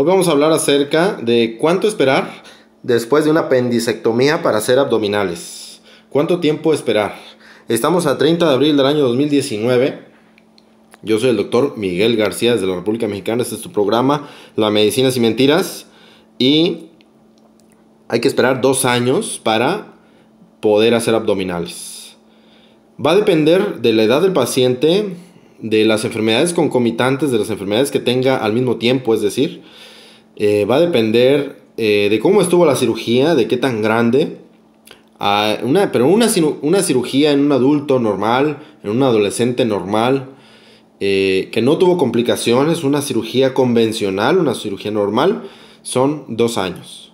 Hoy vamos a hablar acerca de cuánto esperar después de una apendicectomía para hacer abdominales. ¿Cuánto tiempo esperar? Estamos a 30 de abril del año 2019. Yo soy el doctor Miguel García desde la República Mexicana. Este es tu programa, La Medicina sin Mentiras. Y hay que esperar dos años para poder hacer abdominales. Va a depender de la edad del paciente, de las enfermedades concomitantes, de las enfermedades que tenga al mismo tiempo, es decir, eh, va a depender eh, de cómo estuvo la cirugía, de qué tan grande. Ah, una, pero una, una, cirugía en un adulto normal, en un adolescente normal, eh, que no tuvo complicaciones, una cirugía convencional, una cirugía normal, son dos años.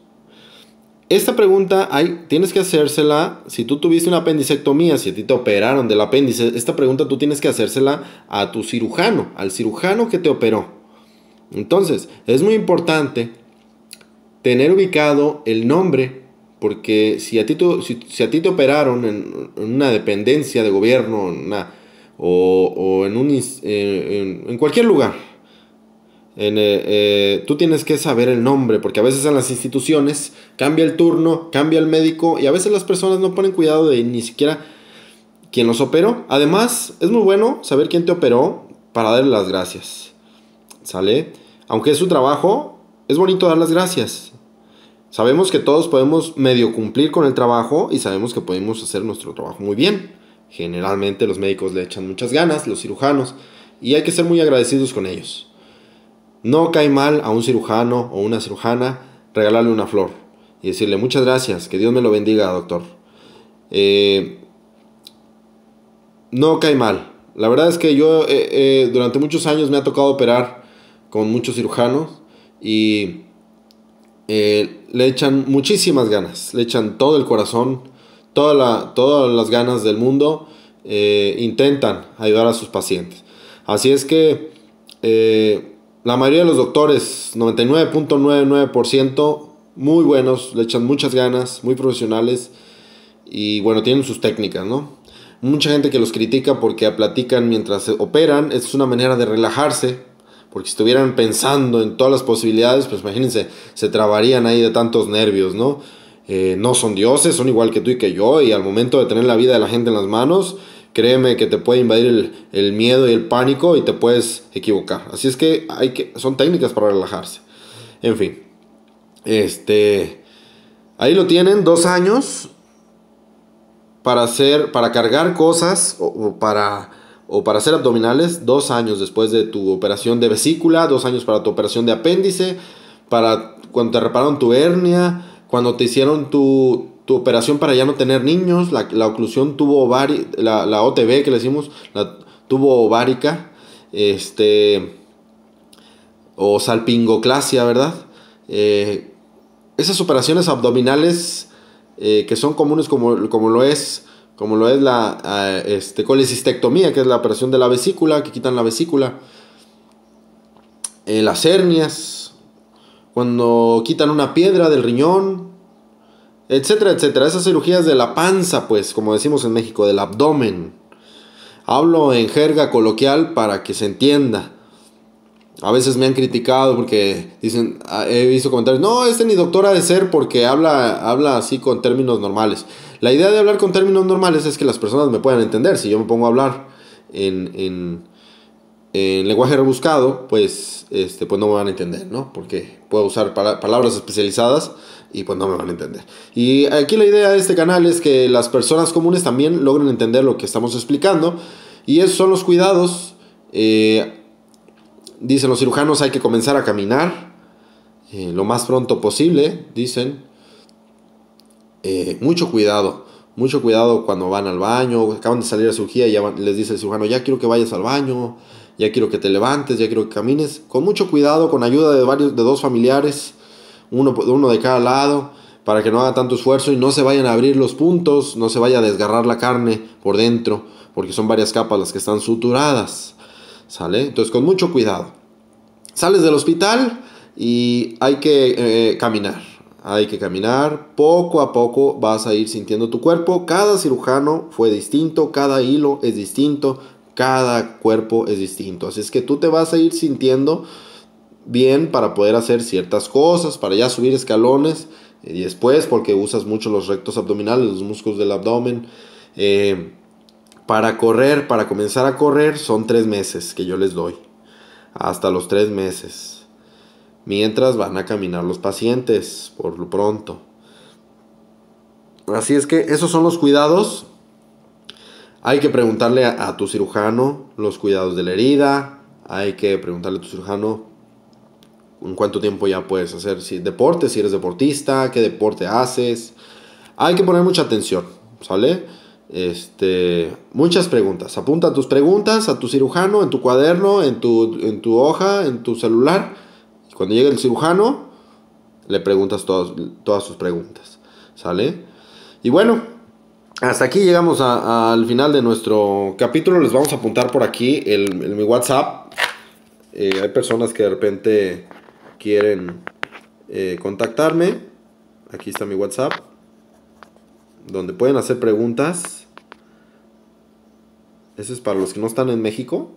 Esta pregunta hay, tienes que hacérsela si tú tuviste una apendicectomía, si a ti te operaron del apéndice. Esta pregunta tú tienes que hacérsela a tu cirujano, al cirujano que te operó. Entonces, es muy importante tener ubicado el nombre, porque si a ti, si, a ti te operaron en, una dependencia de gobierno o, eh, en, cualquier lugar, eh, eh, tú tienes que saber el nombre, porque a veces en las instituciones cambia el turno, cambia el médico y a veces las personas no ponen cuidado de ni siquiera quién los operó. Además, es muy bueno saber quién te operó para darle las gracias. ¿Sale? Aunque es su trabajo, es bonito dar las gracias. Sabemos que todos podemos medio cumplir con el trabajo y sabemos que podemos hacer nuestro trabajo muy bien. Generalmente los médicos le echan muchas ganas, los cirujanos, y hay que ser muy agradecidos con ellos. No cae mal a un cirujano o una cirujana regalarle una flor y decirle muchas gracias, que Dios me lo bendiga, doctor. Eh, no cae mal. La verdad es que yo eh, eh, durante muchos años me ha tocado operar con muchos cirujanos y eh, le echan muchísimas ganas, le echan todo el corazón, todas las ganas del mundo, eh, intentan ayudar a sus pacientes. Así es que eh, la mayoría de los doctores, 99.99%, muy buenos, le echan muchas ganas, muy profesionales y bueno, tienen sus técnicas, ¿no? Mucha gente que los critica porque platican mientras operan, es una manera de relajarse, porque si estuvieran pensando en todas las posibilidades, pues imagínense, se trabarían ahí de tantos nervios, ¿no? Eh, no son dioses, son igual que tú y que yo, y al momento de tener la vida de la gente en las manos, créeme que te puede invadir el, miedo y el pánico y te puedes equivocar. Así es que, hay que son técnicas para relajarse. En fin, este, ahí lo tienen, dos años para hacer, para cargar cosas o para o para hacer abdominales, dos años después de tu operación de vesícula, dos años para tu operación de apéndice, para cuando te repararon tu hernia, cuando te hicieron tu, tu operación para ya no tener niños, la, oclusión tuvo la, la, OTB que le decimos, la tuvo ovárica, este, o salpingoclasia, ¿verdad? Eh, esas operaciones abdominales eh, que son comunes como, como lo es como lo es la este, colecistectomía, que es la operación de la vesícula, que quitan la vesícula, eh, las hernias, cuando quitan una piedra del riñón, etcétera, etcétera. Esas cirugías de la panza, pues, como decimos en México, del abdomen. Hablo en jerga coloquial para que se entienda. A veces me han criticado porque dicen, ah, he visto comentarios, no, este ni doctora de ser porque habla, habla así con términos normales. La idea de hablar con términos normales es que las personas me puedan entender. Si yo me pongo a hablar en, lenguaje rebuscado, pues, este, pues no me van a entender, ¿no? Porque puedo usar palabras especializadas y pues no me van a entender. Y aquí la idea de este canal es que las personas comunes también logren entender lo que estamos explicando. Y esos son los cuidados. Eh, dicen los cirujanos, hay que comenzar a caminar eh, lo más pronto posible, dicen. Eh, mucho cuidado, mucho cuidado cuando van al baño, acaban de salir a cirugía y ya les dice el cirujano, ya quiero que vayas al baño, ya quiero que te levantes, ya quiero que camines, con mucho cuidado, con ayuda de varios, de dos familiares, uno, uno de cada lado, para que no haga tanto esfuerzo y no se vayan a abrir los puntos, no se vaya a desgarrar la carne por dentro, porque son varias capas las que están suturadas, ¿sale? Entonces con mucho cuidado. Sales del hospital y hay que eh, caminar hay que caminar, poco a poco vas a ir sintiendo tu cuerpo, cada cirujano fue distinto, cada hilo es distinto, cada cuerpo es distinto, así es que tú te vas a ir sintiendo bien para poder hacer ciertas cosas, para ya subir escalones eh, y después porque usas mucho los rectos abdominales, los músculos del abdomen. Eh, para correr, para comenzar a correr son tres meses que yo les doy. Hasta los tres meses mientras van a caminar los pacientes, por lo pronto. Así es que esos son los cuidados. Hay que preguntarle a, tu cirujano los cuidados de la herida. Hay que preguntarle a tu cirujano en cuánto tiempo ya puedes hacer si, deporte, si eres deportista, qué deporte haces. Hay que poner mucha atención, ¿sale? Este, muchas preguntas. Apunta tus preguntas a tu cirujano en tu cuaderno, en en tu hoja, en tu celular cuando llegue el cirujano, le preguntas todas sus preguntas. ¿Sale? Y bueno, hasta aquí llegamos al final de nuestro capítulo. Les vamos a apuntar por aquí el, mi WhatsApp. Eh, hay personas que de repente quieren eh, contactarme. Aquí está mi WhatsApp. Donde pueden hacer preguntas. Ese es para los que no están en México.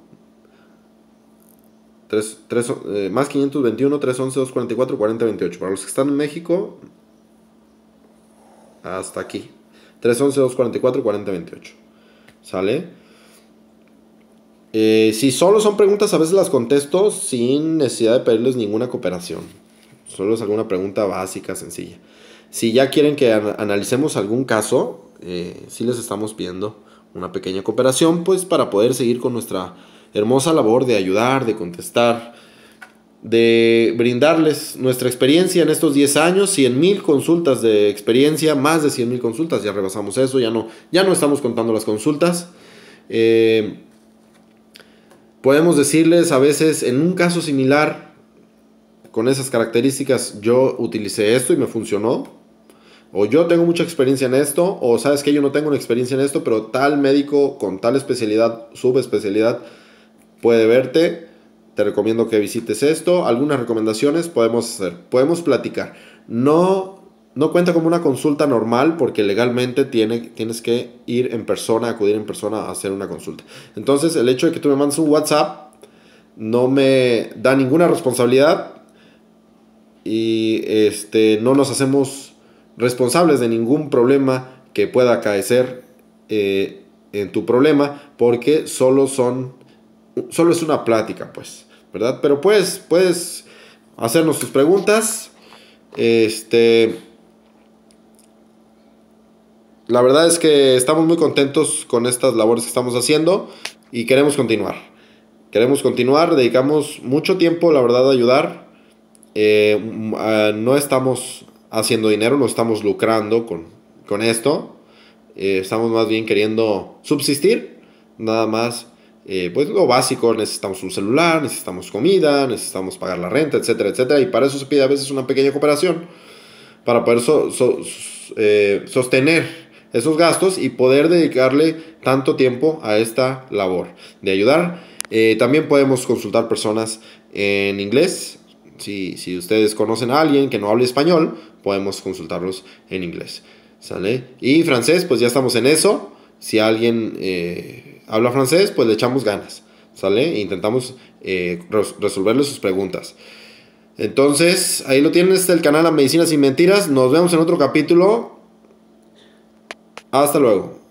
3, 3, eh, más 521, 311, 244, 4028. Para los que están en México, hasta aquí. 311, 244, 4028. ¿Sale? Eh, si solo son preguntas, a veces las contesto sin necesidad de pedirles ninguna cooperación. Solo es alguna pregunta básica, sencilla. Si ya quieren que analicemos algún caso, eh, si les estamos pidiendo una pequeña cooperación, pues para poder seguir con nuestra hermosa labor de ayudar, de contestar, de brindarles nuestra experiencia en estos 10 años, mil consultas de experiencia, más de mil consultas, ya rebasamos eso, ya no, ya no estamos contando las consultas. Eh, podemos decirles a veces, en un caso similar, con esas características, yo utilicé esto y me funcionó, o yo tengo mucha experiencia en esto, o sabes que yo no tengo una experiencia en esto, pero tal médico con tal especialidad, subespecialidad, puede verte. Te recomiendo que visites esto. Algunas recomendaciones podemos hacer. Podemos platicar. No, no cuenta como una consulta normal porque legalmente tiene, tienes que ir en persona, acudir en persona a hacer una consulta. Entonces el hecho de que tú me mandes un WhatsApp no me da ninguna responsabilidad y este, no nos hacemos responsables de ningún problema que pueda acaecer eh, en tu problema porque solo son solo es una plática, pues, ¿verdad? Pero puedes, puedes hacernos tus preguntas. Este. La verdad es que estamos muy contentos con estas labores que estamos haciendo y queremos continuar. Queremos continuar, dedicamos mucho tiempo, la verdad, a ayudar. Eh, mm, ah, no estamos haciendo dinero, no estamos lucrando con, esto. Eh, estamos más bien queriendo subsistir, nada más eh, pues lo básico, necesitamos un celular, necesitamos comida, necesitamos pagar la renta, etcétera, etcétera. Y para eso se pide a veces una pequeña cooperación para poder eh, sostener esos gastos y poder dedicarle tanto tiempo a esta labor de ayudar. Eh, también podemos consultar personas en inglés. Si, si ustedes conocen a alguien que no hable español, podemos consultarlos en inglés. ¿Sale? Y francés, pues ya estamos en eso. Si alguien eh, habla francés, pues le echamos ganas, ¿sale? E intentamos eh, resolverle sus preguntas. Entonces, ahí lo tienen, este el canal de Medicinas Sin Mentiras. Nos vemos en otro capítulo. Hasta luego.